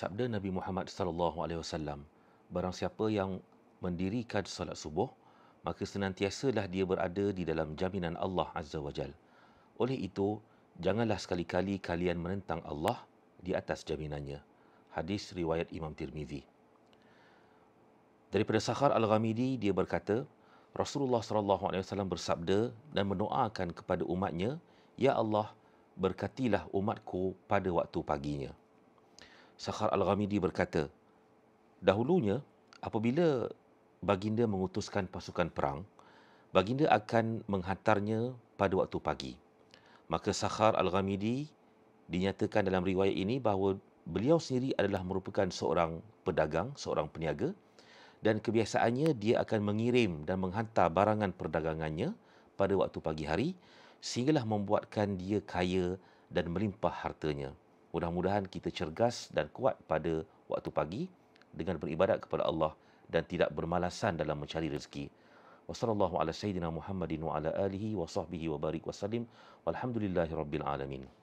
sabda Nabi Muhammad sallallahu alaihi wasallam barang siapa yang mendirikan solat subuh maka senantiasalah dia berada di dalam jaminan Allah azza wajal oleh itu janganlah sekali-kali kalian menentang Allah di atas jaminannya hadis riwayat Imam Tirmizi daripada Sakhar al-Ghamidi dia berkata Rasulullah sallallahu alaihi wasallam bersabda dan mendoakan kepada umatnya ya Allah berkatilah umatku pada waktu paginya Sakhar Al-Ghamidi berkata, dahulunya apabila baginda mengutuskan pasukan perang, baginda akan menghantarnya pada waktu pagi. Maka Sakhar Al-Ghamidi dinyatakan dalam riwayat ini bahawa beliau sendiri adalah merupakan seorang pedagang, seorang peniaga dan kebiasaannya dia akan mengirim dan menghantar barangan perdagangannya pada waktu pagi hari sehinggalah membuatkan dia kaya dan melimpah hartanya. Mudah-mudahan kita cergas dan kuat pada waktu pagi dengan beribadat kepada Allah dan tidak bermalasan dalam mencari rezeki. Wassalamualaikum warahmatullahi wabarakatuh.